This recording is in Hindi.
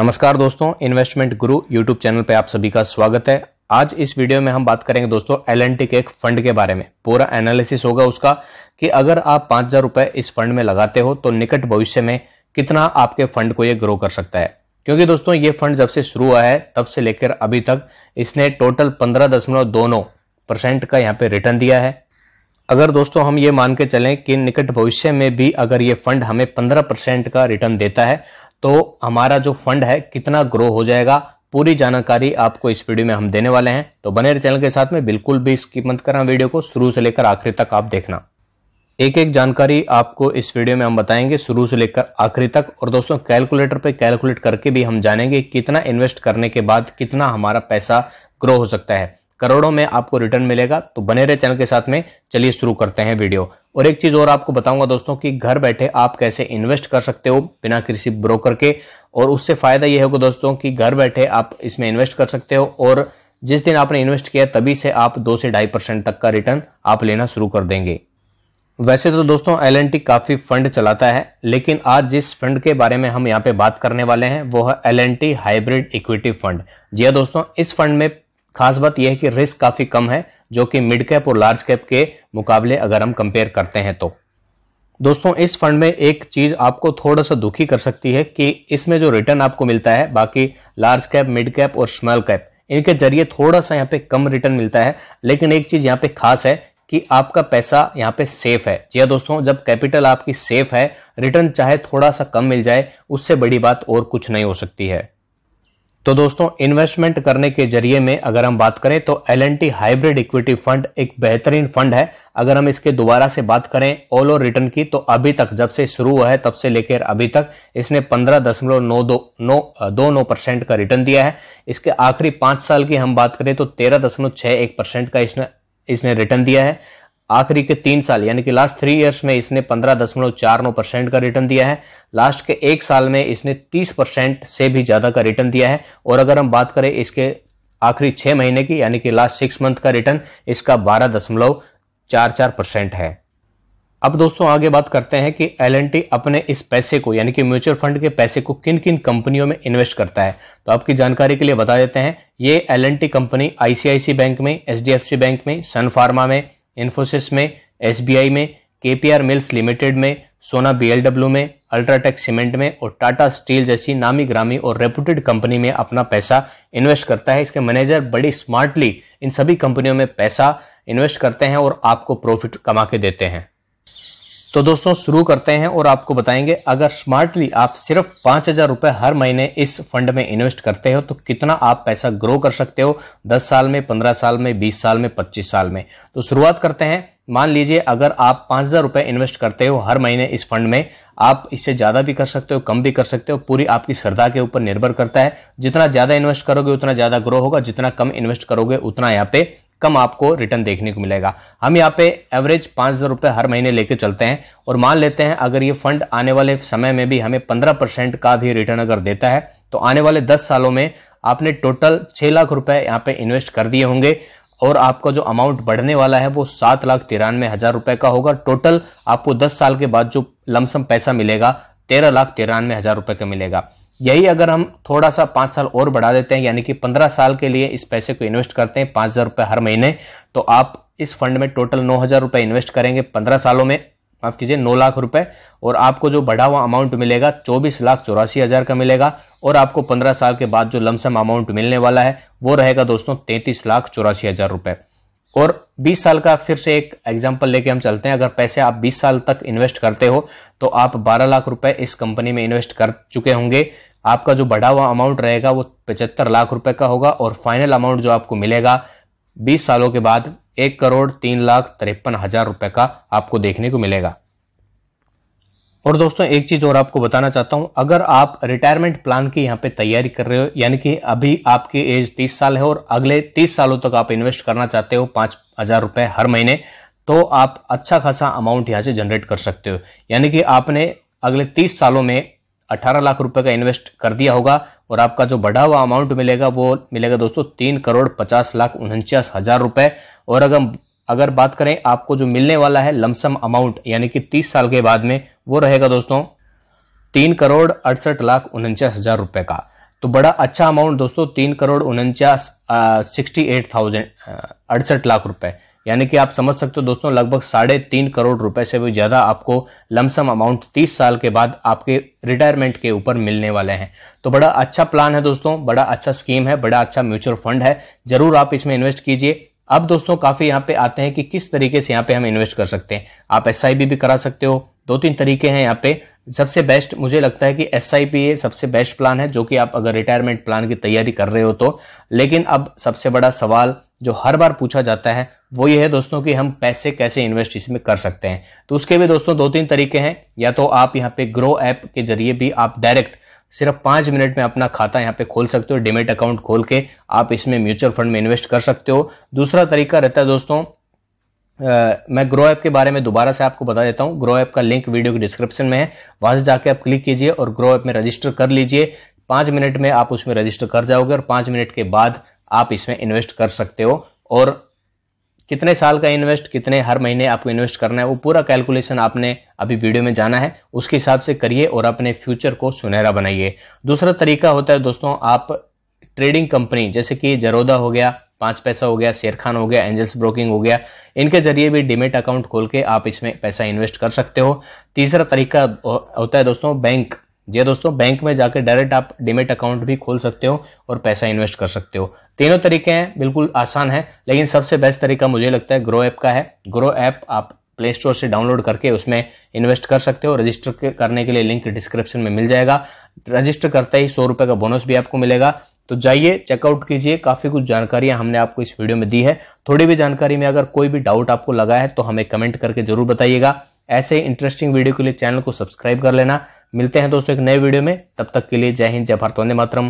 नमस्कार दोस्तों इन्वेस्टमेंट गुरु यूट्यूब चैनल पे आप सभी का स्वागत है आज इस वीडियो में हम बात करेंगे दोस्तों एल एन के एक फंड के बारे में पूरा एनालिसिस होगा उसका कि अगर आप पांच हजार रुपए इस फंड में लगाते हो तो निकट भविष्य में कितना आपके फंड को ये ग्रो कर सकता है क्योंकि दोस्तों ये फंड जब से शुरू हुआ है तब से लेकर अभी तक इसने टोटल पंद्रह दशमलव परसेंट का यहाँ पे रिटर्न दिया है अगर दोस्तों हम ये मान के चलें कि निकट भविष्य में भी अगर ये फंड हमें 15 परसेंट का रिटर्न देता है तो हमारा जो फंड है कितना ग्रो हो जाएगा पूरी जानकारी आपको इस वीडियो में हम देने वाले हैं तो बने रहे चैनल के साथ में बिल्कुल भी स्किप मत करना वीडियो को शुरू से लेकर आखिरी तक आप देखना एक एक जानकारी आपको इस वीडियो में हम बताएंगे शुरू से लेकर आखिरी तक और दोस्तों कैलकुलेटर पर कैलकुलेट करके भी हम जानेंगे कितना इन्वेस्ट करने के बाद कितना हमारा पैसा ग्रो हो सकता है करोड़ों में आपको रिटर्न मिलेगा तो बने रहे चैनल के साथ में चलिए शुरू करते हैं वीडियो और एक चीज और आपको बताऊंगा दोस्तों कि घर बैठे आप कैसे इन्वेस्ट कर सकते हो बिना किसी ब्रोकर के और उससे फायदा यह होगा दोस्तों कि घर बैठे आप इसमें इन्वेस्ट कर सकते हो और जिस दिन आपने इन्वेस्ट किया तभी से आप दो से ढाई परसेंट तक का रिटर्न आप लेना शुरू कर देंगे वैसे तो दोस्तों एल काफ़ी फंड चलाता है लेकिन आज जिस फंड के बारे में हम यहाँ पे बात करने वाले हैं वो है एल हाइब्रिड इक्विटी फंड जी हाँ दोस्तों इस फंड में खास बात यह है कि रिस्क काफ़ी कम है जो कि मिड कैप और लार्ज कैप के मुकाबले अगर हम कंपेयर करते हैं तो दोस्तों इस फंड में एक चीज़ आपको थोड़ा सा दुखी कर सकती है कि इसमें जो रिटर्न आपको मिलता है बाकी लार्ज कैप मिड कैप और स्मॉल कैप इनके जरिए थोड़ा सा यहाँ पे कम रिटर्न मिलता है लेकिन एक चीज़ यहाँ पे खास है कि आपका पैसा यहाँ पे सेफ है जी हाँ दोस्तों जब कैपिटल आपकी सेफ है रिटर्न चाहे थोड़ा सा कम मिल जाए उससे बड़ी बात और कुछ नहीं हो सकती है तो दोस्तों इन्वेस्टमेंट करने के जरिए में अगर हम बात करें तो L N T hybrid equity fund एक बेहतरीन फंड है अगर हम इसके दोबारा से बात करें ऑल ओवर रिटर्न की तो अभी तक जब से शुरू हुआ है तब से लेकर अभी तक इसने पंद्रह दशमलव नौ दो नौ दो नौ परसेंट का रिटर्न दिया है इसके आखिरी पांच साल की हम बात करें तो तेरह दशमलव छह एक परसेंट का इसने इसने रिटर्न दिया है आखिरी के तीन साल यानी कि लास्ट थ्री इयर्स में इसने पंद्रह दशमलव चार नौ परसेंट का रिटर्न दिया है लास्ट के एक साल में इसने तीस परसेंट से भी ज़्यादा का रिटर्न दिया है और अगर हम बात करें इसके आखिरी छह महीने की यानी कि लास्ट सिक्स मंथ का रिटर्न इसका बारह दशमलव चार चार परसेंट है अब दोस्तों आगे बात करते हैं कि एल अपने इस पैसे को यानी कि म्यूचुअल फंड के पैसे को किन किन कंपनियों में इन्वेस्ट करता है तो आपकी जानकारी के लिए बता देते हैं ये एल कंपनी आईसीआईसी बैंक में एच बैंक में सन फार्मा में इन्फोसिस में एस में के मिल्स लिमिटेड में सोना बी में अल्ट्राटेक सीमेंट में और टाटा स्टील जैसी नामी ग्रामी और रेपुटेड कंपनी में अपना पैसा इन्वेस्ट करता है इसके मैनेजर बड़ी स्मार्टली इन सभी कंपनियों में पैसा इन्वेस्ट करते हैं और आपको प्रॉफिट कमा के देते हैं तो दोस्तों शुरू करते हैं और आपको बताएंगे अगर स्मार्टली आप सिर्फ पांच हज़ार रुपए हर महीने इस फंड में इन्वेस्ट करते हो तो कितना आप पैसा ग्रो कर सकते हो दस साल में पंद्रह साल में बीस साल में पच्चीस साल में तो शुरुआत करते हैं मान लीजिए अगर आप पांच हज़ार रुपए इन्वेस्ट करते हो हर महीने इस फंड में आप इससे ज़्यादा भी कर सकते हो कम भी कर सकते हो पूरी आपकी श्रद्धा के ऊपर निर्भर करता है जितना ज़्यादा इन्वेस्ट करोगे उतना ज़्यादा ग्रो होगा जितना कम इन्वेस्ट करोगे उतना यहाँ पे कम आपको रिटर्न देखने को मिलेगा हम यहाँ पे एवरेज पाँच हज़ार रुपये हर महीने लेकर चलते हैं और मान लेते हैं अगर ये फंड आने वाले समय में भी हमें पंद्रह परसेंट का भी रिटर्न अगर देता है तो आने वाले दस सालों में आपने टोटल छः लाख रुपये यहाँ पे इन्वेस्ट कर दिए होंगे और आपका जो अमाउंट बढ़ने वाला है वो सात लाख तिरानवे हज़ार रुपये का होगा टोटल आपको दस साल के बाद जो लमसम पैसा मिलेगा तेरह लाख तिरानवे हज़ार रुपये का मिलेगा यही अगर हम थोड़ा सा पाँच साल और बढ़ा देते हैं यानी कि पंद्रह साल के लिए इस पैसे को इन्वेस्ट करते हैं पाँच हज़ार रुपये हर महीने तो आप इस फंड में टोटल नौ हज़ार रुपये इन्वेस्ट करेंगे पंद्रह सालों में माफ कीजिए नौ लाख रुपए और आपको जो बढ़ा हुआ अमाउंट मिलेगा चौबीस लाख चौरासी हज़ार का मिलेगा और आपको पंद्रह साल के बाद जो लमसम अमाउंट मिलने वाला है वो रहेगा दोस्तों तैंतीस लाख चौरासी हज़ार रुपये और 20 साल का फिर से एक एग्जाम्पल लेके हम चलते हैं अगर पैसे आप 20 साल तक इन्वेस्ट करते हो तो आप 12 लाख रुपए इस कंपनी में इन्वेस्ट कर चुके होंगे आपका जो बढ़ा हुआ अमाउंट रहेगा वो पचहत्तर लाख रुपए का होगा और फाइनल अमाउंट जो आपको मिलेगा बीस सालों के बाद एक करोड़ तीन लाख तिरपन हजार रुपए का आपको देखने को मिलेगा और दोस्तों एक चीज़ और आपको बताना चाहता हूं अगर आप रिटायरमेंट प्लान की यहाँ पे तैयारी कर रहे हो यानी कि अभी आपकी एज 30 साल है और अगले 30 सालों तक आप इन्वेस्ट करना चाहते हो पांच हज़ार रुपए हर महीने तो आप अच्छा खासा अमाउंट यहाँ से जनरेट कर सकते हो यानी कि आपने अगले तीस सालों में अठारह लाख रुपए का इन्वेस्ट कर दिया होगा और आपका जो बढ़ा हुआ अमाउंट मिलेगा वो मिलेगा दोस्तों तीन करोड़ पचास लाख उनचास हज़ार रुपए और अगर अगर बात करें आपको जो मिलने वाला है लमसम अमाउंट यानी कि तीस साल के बाद में वो रहेगा दोस्तों तीन करोड़ अड़सठ लाख उनचास हजार रुपए का तो बड़ा अच्छा अमाउंट दोस्तों तीन करोड़ उनचास सिक्सटी एट थाउजेंड अड़सठ लाख रुपए यानी कि आप समझ सकते हो दोस्तों लगभग साढ़े तीन करोड़ रुपए से भी ज़्यादा आपको लमसम अमाउंट तीस साल के बाद आपके रिटायरमेंट के ऊपर मिलने वाले हैं तो बड़ा अच्छा प्लान है दोस्तों बड़ा अच्छा स्कीम है बड़ा अच्छा म्यूचुअल फंड है जरूर आप इसमें इन्वेस्ट कीजिए अब दोस्तों काफ़ी यहाँ पे आते हैं कि किस तरीके से यहाँ पे हम इन्वेस्ट कर सकते हैं आप एस भी, भी करा सकते हो दो तीन तरीके हैं यहाँ पे सबसे बेस्ट मुझे लगता है कि एस आई पी सबसे बेस्ट प्लान है जो कि आप अगर रिटायरमेंट प्लान की तैयारी कर रहे हो तो लेकिन अब सबसे बड़ा सवाल जो हर बार पूछा जाता है वो ये है दोस्तों कि हम पैसे कैसे इन्वेस्ट इसमें कर सकते हैं तो उसके भी दोस्तों दो तीन तरीके हैं या तो आप यहाँ पे ग्रो ऐप के जरिए भी आप डायरेक्ट सिर्फ पांच मिनट में अपना खाता यहाँ पे खोल सकते हो डिमेट अकाउंट खोल के आप इसमें म्यूचुअल फंड में इन्वेस्ट कर सकते हो दूसरा तरीका रहता है दोस्तों आ, मैं ग्रो ऐप के बारे में दोबारा से आपको बता देता हूँ ग्रो ऐप का लिंक वीडियो के डिस्क्रिप्शन में है वहां से जाके आप क्लिक कीजिए और ग्रो ऐप में रजिस्टर कर लीजिए पांच मिनट में आप उसमें रजिस्टर कर जाओगे और पांच मिनट के बाद आप इसमें इन्वेस्ट कर सकते हो और कितने साल का इन्वेस्ट कितने हर महीने आपको इन्वेस्ट करना है वो पूरा कैलकुलेशन आपने अभी वीडियो में जाना है उसके हिसाब से करिए और अपने फ्यूचर को सुनहरा बनाइए दूसरा तरीका होता है दोस्तों आप ट्रेडिंग कंपनी जैसे कि जरोदा हो गया पाँच पैसा हो गया शेरखान हो गया एंजल्स ब्रोकिंग हो गया इनके जरिए भी डिमेट अकाउंट खोल के आप इसमें पैसा इन्वेस्ट कर सकते हो तीसरा तरीका होता है दोस्तों बैंक जी हाँ दोस्तों बैंक में जाकर डायरेक्ट आप डिमेट अकाउंट भी खोल सकते हो और पैसा इन्वेस्ट कर सकते हो तीनों तरीके हैं बिल्कुल आसान है लेकिन सबसे बेस्ट तरीका मुझे लगता है ग्रो ऐप का है ग्रो ऐप आप प्ले स्टोर से डाउनलोड करके उसमें इन्वेस्ट कर सकते हो रजिस्टर करने के लिए लिंक डिस्क्रिप्शन में मिल जाएगा रजिस्टर करते ही सौ रुपये का बोनस भी आपको मिलेगा तो जाइए चेकआउट कीजिए काफ़ी कुछ जानकारियां हमने आपको इस वीडियो में दी है थोड़ी भी जानकारी में अगर कोई भी डाउट आपको लगा है तो हमें कमेंट करके जरूर बताइएगा ऐसे इंटरेस्टिंग वीडियो के लिए चैनल को सब्सक्राइब कर लेना मिलते हैं दोस्तों एक नए वीडियो में तब तक के लिए जय हिंद जय भारत वंदे मातरम